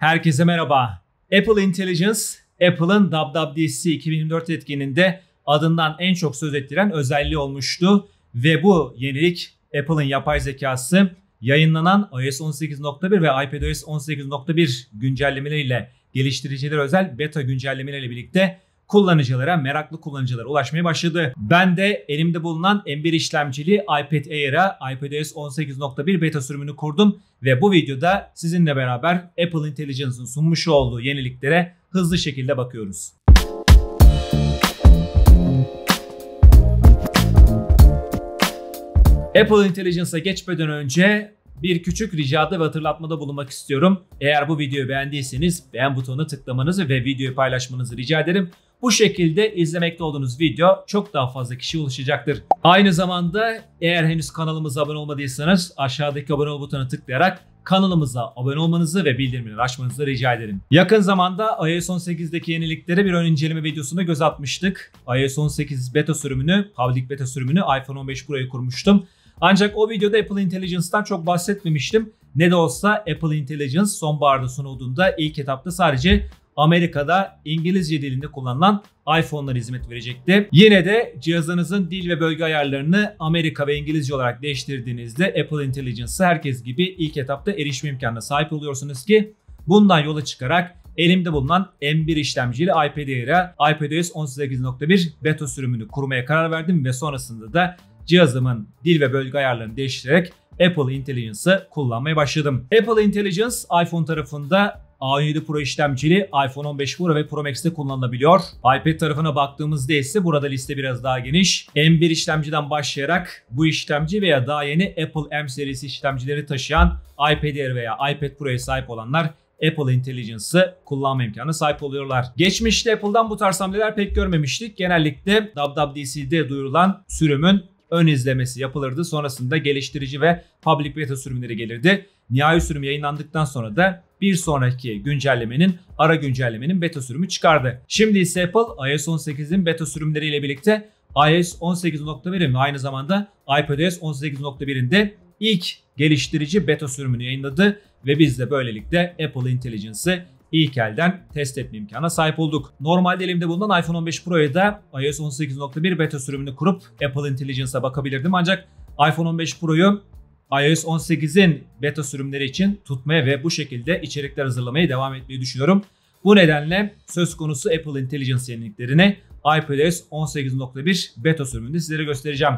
Herkese merhaba. Apple Intelligence, Apple'ın WWDC 2024 etkinliğinde adından en çok söz ettiren özelliği olmuştu. Ve bu yenilik Apple'ın yapay zekası yayınlanan iOS 18.1 ve iPadOS 18.1 güncellemeleriyle geliştiriciler özel beta güncellemeleriyle birlikte kullanıcılara, meraklı kullanıcılara ulaşmaya başladı. Ben de elimde bulunan M1 işlemcili iPad Air'a iPadOS 18.1 beta sürümünü kurdum ve bu videoda sizinle beraber Apple Intelligence'ın sunmuş olduğu yeniliklere hızlı şekilde bakıyoruz. Apple Intelligence'a geçmeden önce bir küçük ricada ve hatırlatmada bulunmak istiyorum. Eğer bu videoyu beğendiyseniz beğen butonuna tıklamanızı ve videoyu paylaşmanızı rica ederim. Bu şekilde izlemekte olduğunuz video çok daha fazla kişiye ulaşacaktır. Aynı zamanda eğer henüz kanalımıza abone olmadıysanız aşağıdaki abone ol butonuna tıklayarak kanalımıza abone olmanızı ve bildirimleri açmanızı rica ederim. Yakın zamanda iOS 18'deki yeniliklere bir ön inceleme videosunda göz atmıştık. iOS 18 beta sürümünü, public beta sürümünü iPhone 15 Pro'ya kurmuştum. Ancak o videoda Apple Intelligence'dan çok bahsetmemiştim. Ne de olsa Apple Intelligence sonbaharda sunulduğunda ilk etapta sadece Amerika'da İngilizce dilinde kullanılan iPhone'lara hizmet verecekti. Yine de cihazınızın dil ve bölge ayarlarını Amerika ve İngilizce olarak değiştirdiğinizde Apple Intelligence'a herkes gibi ilk etapta erişme imkanına sahip oluyorsunuz ki bundan yola çıkarak elimde bulunan M1 işlemciyle iPad Air'a iPadOS 18.1 beta sürümünü kurmaya karar verdim ve sonrasında da cihazımın dil ve bölge ayarlarını değiştirerek Apple Intelligence'ı kullanmaya başladım. Apple Intelligence iPhone tarafında a 7 Pro işlemcili iPhone 15 Pro ve Pro Max'te kullanılabiliyor. iPad tarafına baktığımızda ise burada liste biraz daha geniş. M1 işlemciden başlayarak bu işlemci veya daha yeni Apple M serisi işlemcileri taşıyan iPad Air veya iPad Pro'ya sahip olanlar Apple Intelligence'ı kullanma imkanına sahip oluyorlar. Geçmişte Apple'dan bu tarz hamleler pek görmemiştik. Genellikle WWDC'de duyurulan sürümün ön izlemesi yapılırdı. Sonrasında geliştirici ve public beta sürümleri gelirdi. Nihai sürüm yayınlandıktan sonra da bir sonraki güncellemenin ara güncellemenin beta sürümü çıkardı. Şimdi ise Apple iOS 18'in beta sürümleriyle birlikte iOS 18.1'in ve aynı zamanda iPadOS 18.1'in de ilk geliştirici beta sürümünü yayınladı ve biz de böylelikle Apple Intelligence'ı ilk elden test etme imkana sahip olduk. Normalde elimde bulunan iPhone 15 Pro'ya da iOS 18.1 beta sürümünü kurup Apple Intelligence'a bakabilirdim ancak iPhone 15 Pro'yu iOS 18'in beta sürümleri için tutmaya ve bu şekilde içerikler hazırlamaya devam etmeyi düşünüyorum. Bu nedenle söz konusu Apple Intelligence yeniliklerini iPadOS 18.1 beta sürümünde sizlere göstereceğim.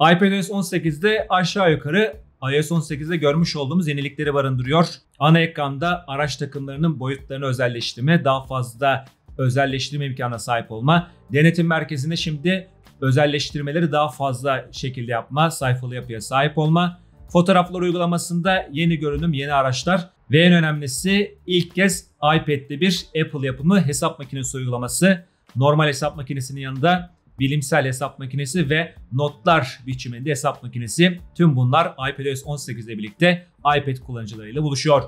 iPadOS 18'de aşağı yukarı iOS 18'de görmüş olduğumuz yenilikleri barındırıyor. Ana ekranda araç takımlarının boyutlarını özelleştirme, daha fazla özelleştirme imkanına sahip olma, denetim merkezinde şimdi özelleştirmeleri daha fazla şekilde yapma, sayfalı yapıya sahip olma, Fotoğraflar uygulamasında yeni görünüm, yeni araçlar ve en önemlisi ilk kez iPad'de bir Apple yapımı hesap makinesi uygulaması. Normal hesap makinesinin yanında bilimsel hesap makinesi ve notlar biçiminde hesap makinesi. Tüm bunlar iPadOS 18 ile birlikte iPad kullanıcılarıyla buluşuyor.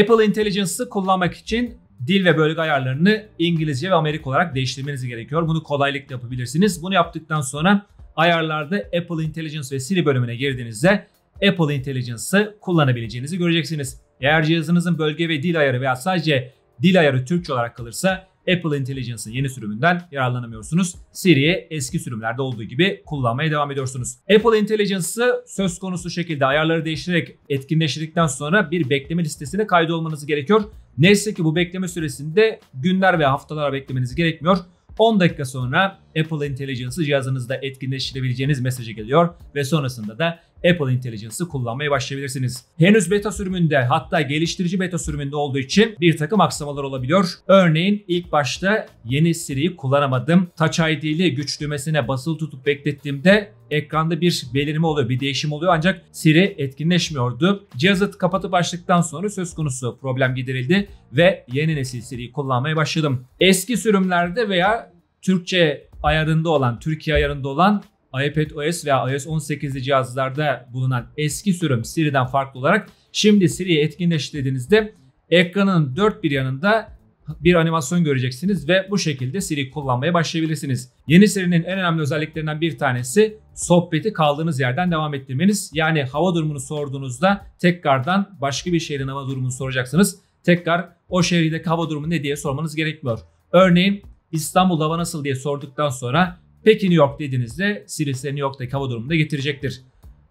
Apple Intelligence'ı kullanmak için dil ve bölge ayarlarını İngilizce ve Amerik olarak değiştirmeniz gerekiyor. Bunu kolaylıkla yapabilirsiniz. Bunu yaptıktan sonra ayarlarda Apple Intelligence ve Siri bölümüne girdiğinizde Apple Intelligence'ı kullanabileceğinizi göreceksiniz. Eğer cihazınızın bölge ve dil ayarı veya sadece dil ayarı Türkçe olarak kalırsa Apple Intelligence'ın yeni sürümünden yararlanamıyorsunuz. Siri'yi eski sürümlerde olduğu gibi kullanmaya devam ediyorsunuz. Apple Intelligence'ı söz konusu şekilde ayarları değiştirerek etkinleştirdikten sonra bir bekleme listesine kaydolmanız gerekiyor. Neyse ki bu bekleme süresinde günler veya haftalara beklemeniz gerekmiyor. 10 dakika sonra Apple Intelligence'ı cihazınızda etkinleştirebileceğiniz mesajı geliyor ve sonrasında da Apple Intelligence'ı kullanmaya başlayabilirsiniz. Henüz beta sürümünde hatta geliştirici beta sürümünde olduğu için bir takım aksamalar olabiliyor. Örneğin ilk başta yeni Siri'yi kullanamadım. Touch ID ile güç düğmesine basılı tutup beklettiğimde ekranda bir belirme oluyor, bir değişim oluyor ancak Siri etkinleşmiyordu. Cihazı kapatıp açtıktan sonra söz konusu problem giderildi ve yeni nesil Siri'yi kullanmaya başladım. Eski sürümlerde veya Türkçe ayarında olan, Türkiye ayarında olan iPad OS veya iOS 18'li cihazlarda bulunan eski sürüm Siri'den farklı olarak şimdi Siri'yi etkinleştirdiğinizde ekranın dört bir yanında bir animasyon göreceksiniz ve bu şekilde Siri kullanmaya başlayabilirsiniz. Yeni Siri'nin en önemli özelliklerinden bir tanesi sohbeti kaldığınız yerden devam ettirmeniz. Yani hava durumunu sorduğunuzda tekrardan başka bir şehrin hava durumunu soracaksınız. Tekrar o şehirdeki hava durumu ne diye sormanız gerekmiyor. Örneğin İstanbul hava nasıl diye sorduktan sonra Peki New York dediğinizde Sirius'e New York'taki hava durumunu da getirecektir.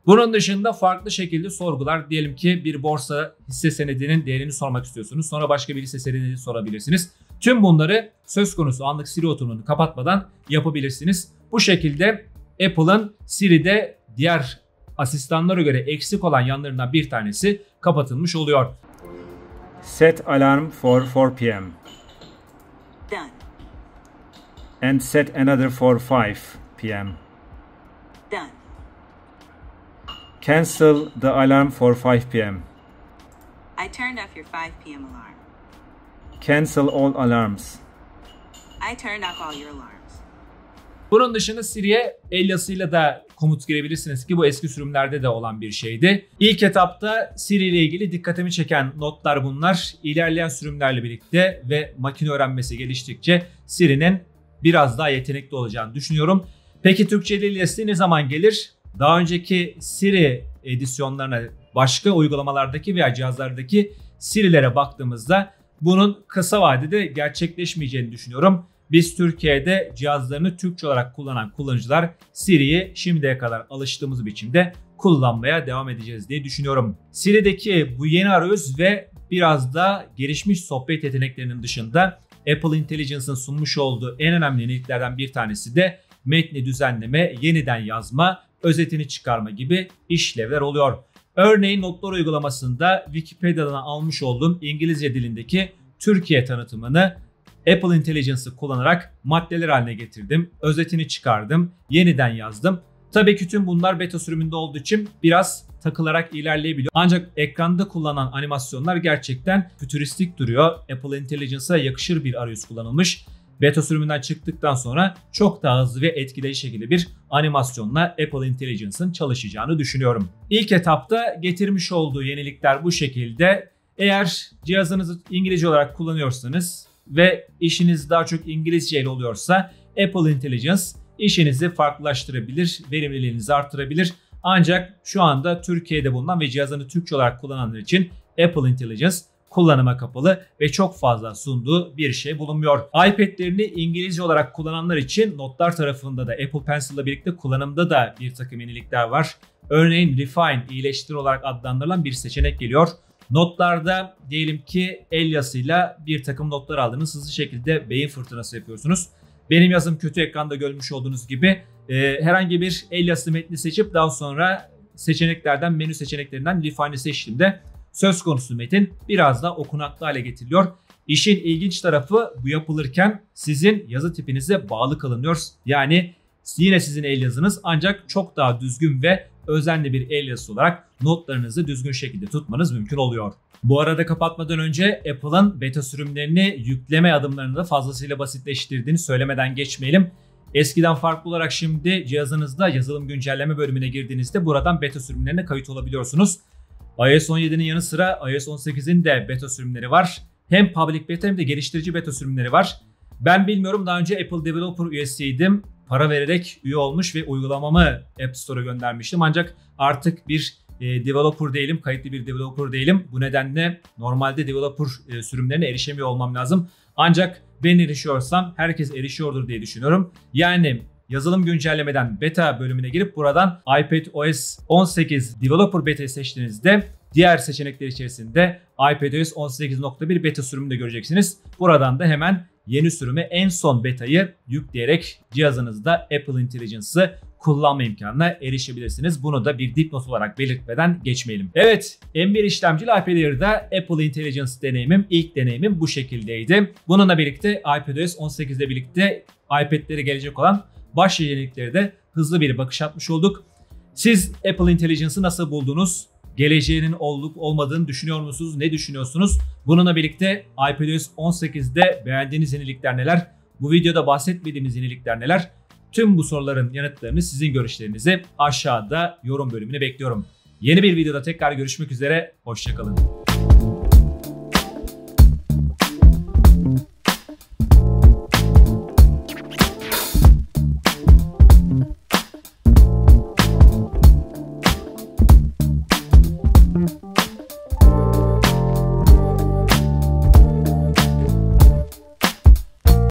Bunun dışında farklı şekilde sorgular. Diyelim ki bir borsa hisse senedinin değerini sormak istiyorsunuz. Sonra başka bir hisse senedini sorabilirsiniz. Tüm bunları söz konusu anlık Siri oturumunu kapatmadan yapabilirsiniz. Bu şekilde Apple'ın Siri'de diğer asistanlara göre eksik olan yanlarından bir tanesi kapatılmış oluyor. Set alarm for 4 p.m and set another for 5 p.m. Done. Cancel the alarm for 5 p.m. I turned off your 5 p.m. alarm. Cancel all alarms. I turned off all your alarms. Bunun dışında Siri'ye el da komut girebilirsiniz ki bu eski sürümlerde de olan bir şeydi. İlk etapta Siri ile ilgili dikkatimi çeken notlar bunlar. İlerleyen sürümlerle birlikte ve makine öğrenmesi geliştikçe Siri'nin biraz daha yetenekli olacağını düşünüyorum. Peki Türkçe dil desteği ne zaman gelir? Daha önceki Siri edisyonlarına başka uygulamalardaki veya cihazlardaki Siri'lere baktığımızda bunun kısa vadede gerçekleşmeyeceğini düşünüyorum. Biz Türkiye'de cihazlarını Türkçe olarak kullanan kullanıcılar Siri'yi şimdiye kadar alıştığımız biçimde kullanmaya devam edeceğiz diye düşünüyorum. Siri'deki bu yeni arayüz ve biraz da gelişmiş sohbet yeteneklerinin dışında Apple Intelligence'ın sunmuş olduğu en önemli yeniliklerden bir tanesi de metni düzenleme, yeniden yazma, özetini çıkarma gibi işlevler oluyor. Örneğin notlar uygulamasında Wikipedia'dan almış olduğum İngilizce dilindeki Türkiye tanıtımını Apple Intelligence'ı kullanarak maddeler haline getirdim, özetini çıkardım, yeniden yazdım. Tabii ki tüm bunlar beta sürümünde olduğu için biraz takılarak ilerleyebiliyor. Ancak ekranda kullanılan animasyonlar gerçekten fütüristik duruyor. Apple Intelligence'a yakışır bir arayüz kullanılmış. Beta sürümünden çıktıktan sonra çok daha hızlı ve etkileyici şekilde bir animasyonla Apple Intelligence'ın çalışacağını düşünüyorum. İlk etapta getirmiş olduğu yenilikler bu şekilde. Eğer cihazınızı İngilizce olarak kullanıyorsanız ve işiniz daha çok İngilizce ile oluyorsa Apple Intelligence işinizi farklılaştırabilir, verimliliğinizi artırabilir ancak şu anda Türkiye'de bulunan ve cihazını Türkçe olarak kullananlar için Apple Intelligence kullanıma kapalı ve çok fazla sunduğu bir şey bulunmuyor. iPad'lerini İngilizce olarak kullananlar için notlar tarafında da Apple Pencil ile birlikte kullanımda da bir takım yenilikler var. Örneğin Refine, iyileştir olarak adlandırılan bir seçenek geliyor. Notlarda diyelim ki el yazısıyla bir takım notlar aldınız. Hızlı şekilde beyin fırtınası yapıyorsunuz. Benim yazım kötü ekranda görmüş olduğunuz gibi e, herhangi bir el yazısı metni seçip daha sonra seçeneklerden menü seçeneklerinden Lifani seçtiğimde söz konusu metin biraz da okunaklı hale getiriliyor. İşin ilginç tarafı bu yapılırken sizin yazı tipinize bağlı kalınıyor. Yani yine sizin el yazınız ancak çok daha düzgün ve özenli bir el yazısı olarak notlarınızı düzgün şekilde tutmanız mümkün oluyor. Bu arada kapatmadan önce Apple'ın beta sürümlerini yükleme adımlarını da fazlasıyla basitleştirdiğini söylemeden geçmeyelim. Eskiden farklı olarak şimdi cihazınızda yazılım güncelleme bölümüne girdiğinizde buradan beta sürümlerine kayıt olabiliyorsunuz. iOS 17'nin yanı sıra iOS 18'in de beta sürümleri var. Hem public beta hem de geliştirici beta sürümleri var. Ben bilmiyorum daha önce Apple Developer üyesiydim para vererek üye olmuş ve uygulamamı App Store'a göndermiştim. Ancak artık bir e, developer değilim, kayıtlı bir developer değilim. Bu nedenle normalde developer e, sürümlerine erişemiyor olmam lazım. Ancak ben erişiyorsam herkes erişiyordur diye düşünüyorum. Yani yazılım güncellemeden beta bölümüne girip buradan iPadOS 18 Developer Beta seçtiğinizde Diğer seçenekler içerisinde iPadOS 18.1 beta sürümünü de göreceksiniz. Buradan da hemen yeni sürümü en son betayı yükleyerek cihazınızda Apple Intelligence'ı kullanma imkanına erişebilirsiniz. Bunu da bir dipnot olarak belirtmeden geçmeyelim. Evet, M1 işlemcili iPad Air'da Apple Intelligence deneyimim, ilk deneyimim bu şekildeydi. Bununla birlikte iPadOS 18 ile birlikte iPad'lere gelecek olan başlı yenilikleri de hızlı bir bakış atmış olduk. Siz Apple Intelligence'ı nasıl buldunuz? geleceğinin olup olmadığını düşünüyor musunuz? Ne düşünüyorsunuz? Bununla birlikte iPadOS 18'de beğendiğiniz yenilikler neler? Bu videoda bahsetmediğimiz yenilikler neler? Tüm bu soruların yanıtlarını sizin görüşlerinizi aşağıda yorum bölümüne bekliyorum. Yeni bir videoda tekrar görüşmek üzere, hoşçakalın.